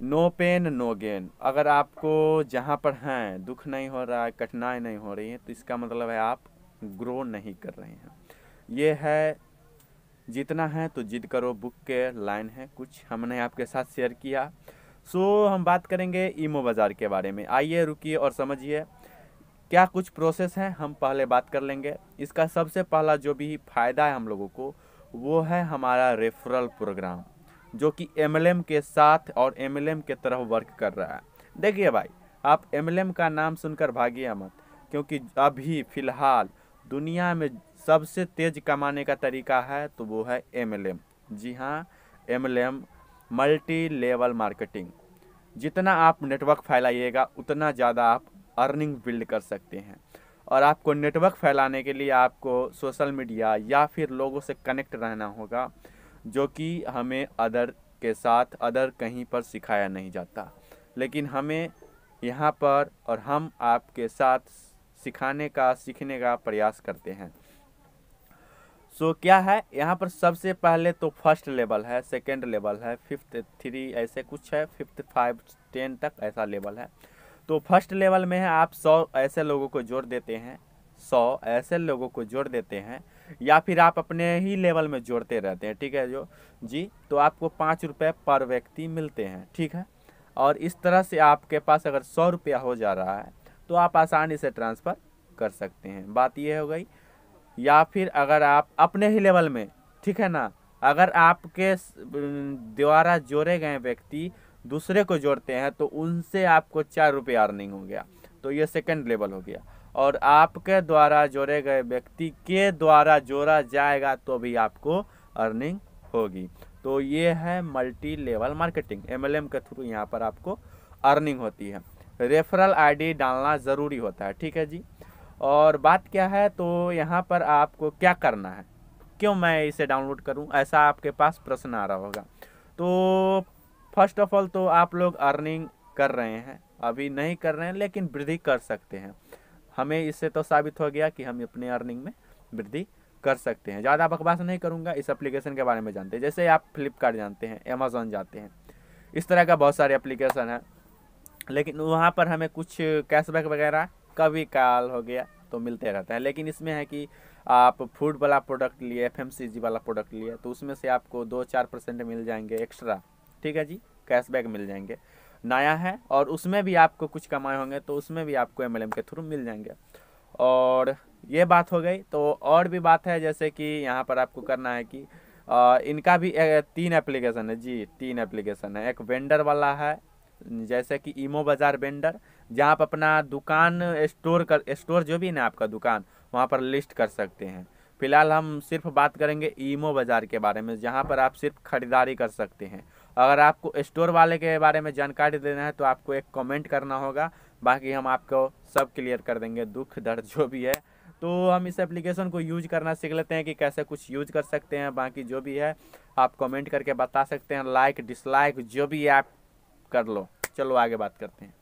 no pain no gain अगर आपको जहाँ पर हैं दुख नहीं हो रहा है कठिनाई नहीं हो रही है तो इसका मतलब है आप ग्रो नहीं कर रहे हैं ये है जितना है तो जिद करो बुक के लाइन है कुछ हमने आपके साथ शेयर किया सो हम बात करेंगे ईमो बाज़ार के बारे में आइए रुकिए और समझिए क्या कुछ प्रोसेस हैं हम पहले बात कर लेंगे इसका सबसे पहला जो भी फ़ायदा है हम लोगों को वो है हमारा रेफरल प्रोग्राम जो कि एम के साथ और एम के तरह वर्क कर रहा है देखिए भाई आप एम का नाम सुनकर भागी मत क्योंकि अभी फ़िलहाल दुनिया में सबसे तेज़ कमाने का तरीका है तो वो है एम जी हाँ एम मल्टी लेवल मार्केटिंग जितना आप नेटवर्क फैलाइएगा उतना ज़्यादा आप अर्निंग बिल्ड कर सकते हैं और आपको नेटवर्क फैलाने के लिए आपको सोशल मीडिया या फिर लोगों से कनेक्ट रहना होगा जो कि हमें अदर के साथ अदर कहीं पर सिखाया नहीं जाता लेकिन हमें यहाँ पर और हम आपके साथ सिखाने का सीखने का प्रयास करते हैं सो so, क्या है यहाँ पर सबसे पहले तो फर्स्ट लेवल है सेकंड लेवल है फिफ्थ थ्री ऐसे कुछ है फिफ्थ फाइव टेन तक ऐसा लेवल है तो फर्स्ट लेवल में है आप सौ ऐसे लोगों को जोड़ देते हैं सौ ऐसे लोगों को जोड़ देते हैं या फिर आप अपने ही लेवल में जोड़ते रहते हैं ठीक है जो जी तो आपको पाँच रुपये पर व्यक्ति मिलते हैं ठीक है और इस तरह से आपके पास अगर सौ रुपया हो जा रहा है तो आप आसानी से ट्रांसफ़र कर सकते हैं बात यह हो गई या फिर अगर आप अपने ही लेवल में ठीक है ना अगर आपके द्वारा जोड़े गए व्यक्ति दूसरे को जोड़ते हैं तो उनसे आपको चार रुपये अर्निंग हो गया तो ये सेकंड लेवल हो गया और आपके द्वारा जोड़े गए व्यक्ति के द्वारा जोड़ा जाएगा तो भी आपको अर्निंग होगी तो ये है मल्टी लेवल मार्केटिंग एमएलएम के थ्रू यहाँ पर आपको अर्निंग होती है रेफरल आईडी डालना ज़रूरी होता है ठीक है जी और बात क्या है तो यहाँ पर आपको क्या करना है क्यों मैं इसे डाउनलोड करूँ ऐसा आपके पास प्रश्न आ रहा होगा तो फर्स्ट ऑफ ऑल तो आप लोग अर्निंग कर रहे हैं अभी नहीं कर रहे हैं लेकिन वृद्धि कर सकते हैं हमें इससे तो साबित हो गया कि हम अपने अर्निंग में वृद्धि कर सकते हैं ज़्यादा बकवास नहीं करूँगा इस एप्लीकेशन के बारे में जानते हैं जैसे आप फ्लिपकार्ट जानते हैं अमेजोन जाते हैं इस तरह का बहुत सारे एप्लीकेशन है लेकिन वहाँ पर हमें कुछ कैशबैक वगैरह कभी काल हो गया तो मिलते रहते हैं लेकिन इसमें है कि आप फूड वाला प्रोडक्ट लिए एफ वाला प्रोडक्ट लिए तो उसमें से आपको दो चार परसेंट मिल जाएंगे एक्स्ट्रा ठीक है जी कैशबैक मिल जाएंगे नया है और उसमें भी आपको कुछ कमाए होंगे तो उसमें भी आपको एम के थ्रू मिल जाएंगे और ये बात हो गई तो और भी बात है जैसे कि यहाँ पर आपको करना है कि आ, इनका भी ए, तीन एप्लीकेशन है जी तीन एप्लीकेशन है एक वेंडर वाला है जैसे कि ईमो बाज़ार वेंडर जहाँ आप अपना दुकान स्टोर कर स्टोर जो भी ना आपका दुकान वहाँ पर लिस्ट कर सकते हैं फिलहाल हम सिर्फ बात करेंगे ईमो बाज़ार के बारे में जहाँ पर आप सिर्फ खरीदारी कर सकते हैं अगर आपको स्टोर वाले के बारे में जानकारी देना है तो आपको एक कमेंट करना होगा बाकी हम आपको सब क्लियर कर देंगे दुख दर्द जो भी है तो हम इस एप्लीकेशन को यूज करना सीख लेते हैं कि कैसे कुछ यूज कर सकते हैं बाकी जो भी है आप कमेंट करके बता सकते हैं लाइक डिसलाइक जो भी आप कर लो चलो आगे बात करते हैं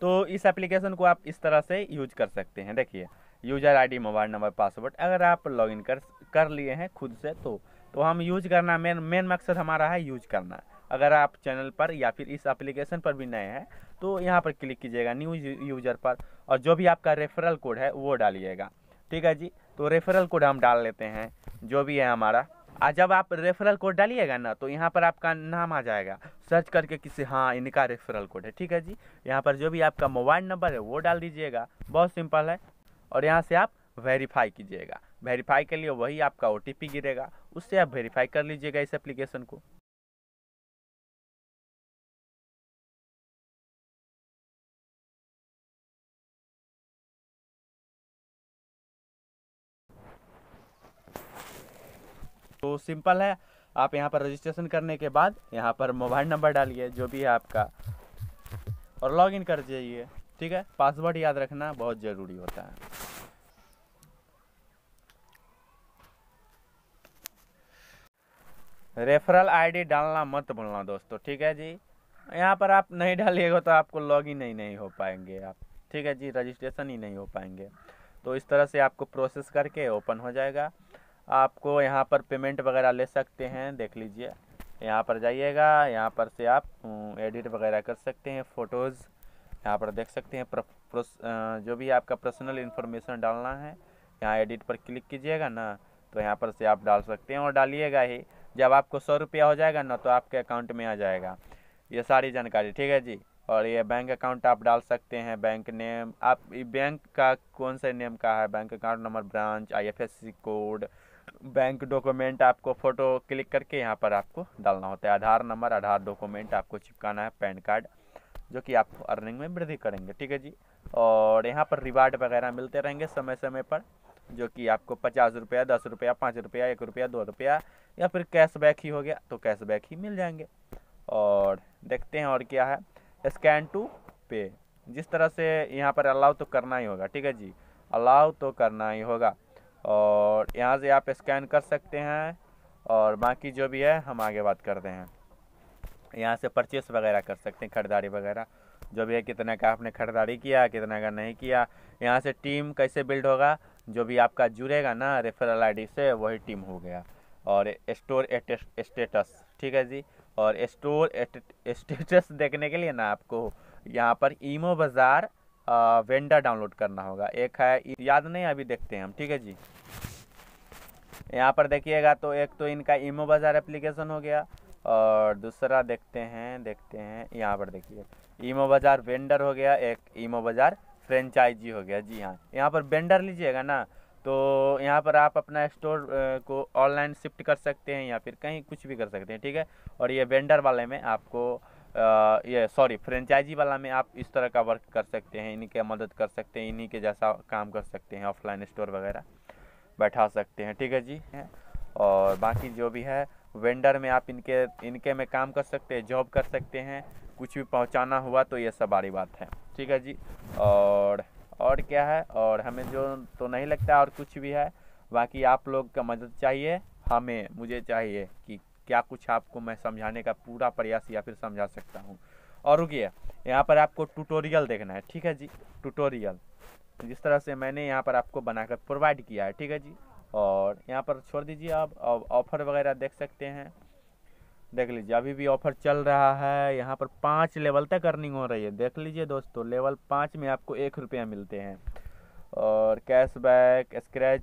तो इस एप्लीकेशन को आप इस तरह से यूज कर सकते हैं देखिए user ID mobile number password अगर आप लॉगिन कर कर लिए हैं खुद से तो तो हम यूज करना मेन मेन मकसद हमारा है यूज करना अगर आप चैनल पर या फिर इस एप्लीकेशन पर भी नए हैं तो यहाँ पर क्लिक कीजिएगा न्यू यूजर पर और जो भी आपका रेफरल कोड है वो डालिएगा ठीक है जी तो रेफरल कोड हम डाल लेते हैं जो भी है हमारा आज जब आप रेफरल कोड डालिएगा ना तो यहाँ पर आपका नाम आ जाएगा सर्च करके किसी हाँ इनका रेफरल कोड है ठीक है जी यहाँ पर जो भी आपका मोबाइल नंबर है वो डाल दीजिएगा बहुत सिंपल है और यहाँ से आप वेरीफाई कीजिएगा वेरीफाई के लिए वही आपका ओ गिरेगा उससे आप वेरीफाई कर लीजिएगा इस एप्लीकेशन को तो सिंपल है आप यहाँ पर रजिस्ट्रेशन करने के बाद यहाँ पर मोबाइल नंबर डालिए जो भी है आपका और लॉगिन कर जाइए ठीक है पासवर्ड याद रखना बहुत ज़रूरी होता है रेफरल आईडी डालना मत भूलना दोस्तों ठीक है जी यहाँ पर आप नहीं डालिएगा तो आपको लॉग ही नहीं हो पाएंगे आप ठीक है जी रजिस्ट्रेशन ही नहीं हो पाएंगे तो इस तरह से आपको प्रोसेस करके ओपन हो जाएगा आपको यहाँ पर पेमेंट वगैरह ले सकते हैं देख लीजिए यहाँ पर जाइएगा यहाँ पर से आप एडिट हम्म, वगैरह कर सकते हैं फ़ोटोज़ यहाँ पर देख सकते हैं जो भी आपका पर्सनल इन्फॉर्मेशन डालना है यहाँ एडिट पर क्लिक कीजिएगा ना तो यहाँ पर से आप डाल सकते हैं और डालिएगा ही जब आपको सौ रुपया हो जाएगा ना तो आपके अकाउंट में आ जाएगा ये सारी जानकारी ठीक है जी और ये बैंक अकाउंट आप डाल सकते हैं बैंक नेम आप बैंक का कौन सा नेम का है bank account number branch I code bank document आपको फ़ोटो क्लिक करके यहाँ पर आपको डालना होता है आधार नंबर आधार डॉक्यूमेंट आपको चिपकाना है पैन कार्ड जो कि आपको अर्निंग में वृद्धि करेंगे ठीक है जी और यहाँ पर रिवार्ड वगैरह मिलते रहेंगे समय समय पर जो कि आपको पचास रुपया दस रुपया पाँच रुपया एक रुपया दो रुपया या फिर कैशबैक ही हो गया तो कैशबैक ही मिल जाएंगे और देखते हैं और क्या है स्कैन टू पे जिस तरह से यहाँ पर अलाउ तो करना ही होगा ठीक है जी अलाउ तो करना ही होगा और यहाँ से आप स्कैन कर सकते हैं और बाकी जो भी है हम आगे बात करते हैं यहाँ से परचेस वगैरह कर सकते हैं खरीदारी वगैरह जो भी है कितने का आपने खरीदारी किया कितने का नहीं किया यहाँ से टीम कैसे बिल्ड होगा जो भी आपका जुड़ेगा ना रेफरल आईडी से वही टीम हो गया और स्टोर एट स्टेटस ठीक है जी और स्टोर स्टेटस देखने के लिए ना आपको यहाँ पर ईमो बाज़ार वेंडर डाउनलोड करना होगा एक है याद नहीं अभी देखते हैं हम ठीक है जी यहाँ पर देखिएगा तो एक तो इनका ईमो बाज़ार एप्लीकेशन हो गया और दूसरा देखते हैं देखते हैं यहाँ पर देखिए ईमो बाज़ार वेंडर हो गया एक ईमो बाज़ार फ्रेंचाइजी हो गया जी हाँ यहाँ पर बेंडर लीजिएगा ना तो यहाँ पर आप अपना स्टोर को ऑनलाइन शिफ्ट कर सकते हैं या फिर कहीं कुछ भी कर सकते हैं ठीक है और ये वेंडर वाले में आपको आ, ये सॉरी फ्रेंचाइजी वाला में आप इस तरह का वर्क कर सकते हैं इन्हीं के मदद कर सकते हैं इन्हीं के जैसा काम कर सकते हैं ऑफलाइन स्टोर वगैरह बैठा सकते हैं ठीक है जी और बाकी जो भी है वेंडर में आप इनके इनके में काम कर सकते हैं जॉब कर सकते हैं कुछ भी पहुंचाना हुआ तो ये सब बारी बात है ठीक है जी और और क्या है और हमें जो तो नहीं लगता और कुछ भी है बाकी आप लोग का मदद चाहिए हमें मुझे चाहिए कि क्या कुछ आपको मैं समझाने का पूरा प्रयास या फिर समझा सकता हूँ और रुकिए यहाँ पर आपको ट्यूटोरियल देखना है ठीक है जी ट्यूटोरियल जिस तरह से मैंने यहाँ पर आपको बनाकर प्रोवाइड किया है ठीक है जी और यहाँ पर छोड़ दीजिए आप ऑफर वगैरह देख सकते हैं देख लीजिए अभी भी ऑफर चल रहा है यहाँ पर पाँच लेवल तक अर्निंग हो रही है देख लीजिए दोस्तों लेवल पाँच में आपको एक रुपया मिलते हैं और कैशबैक स्क्रैच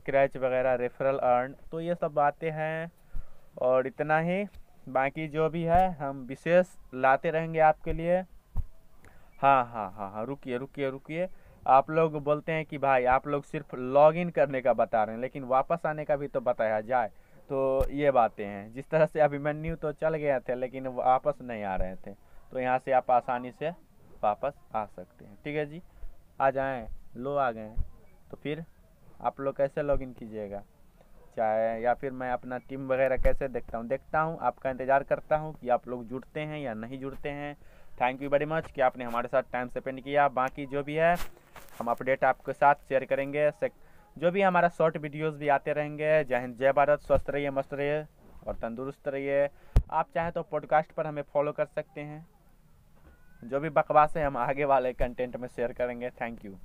स्क्रैच वगैरह रेफरल अर्न तो ये सब बातें हैं और इतना ही बाकी जो भी है हम विशेष लाते रहेंगे आपके लिए हाँ हाँ हाँ हाँ रुकिए रुकिए रुकिए आप लोग बोलते हैं कि भाई आप लोग सिर्फ लॉगिन करने का बता रहे हैं लेकिन वापस आने का भी तो बताया जाए तो ये बातें हैं जिस तरह से अभिमन्यु तो चल गया थे लेकिन वापस नहीं आ रहे थे तो यहाँ से आप आसानी से वापस आ सकते हैं ठीक है जी आ जाएँ लो आ गए तो फिर आप लोग कैसे लॉगिन कीजिएगा चाहे या फिर मैं अपना टीम वगैरह कैसे देखता हूँ देखता हूँ आपका इंतज़ार करता हूँ कि आप लोग जुड़ते हैं या नहीं जुड़ते हैं थैंक यू वेरी मच कि आपने हमारे साथ टाइम स्पेंड किया बाकी जो भी है हम अपडेट आपके साथ शेयर करेंगे जो भी हमारा शॉर्ट वीडियोस भी आते रहेंगे जय हिंद जय भारत स्वस्थ रहिए मस्त रहिए और तंदुरुस्त रहिए आप चाहें तो पॉडकास्ट पर हमें फॉलो कर सकते हैं जो भी बकवास है हम आगे वाले कंटेंट में शेयर करेंगे थैंक यू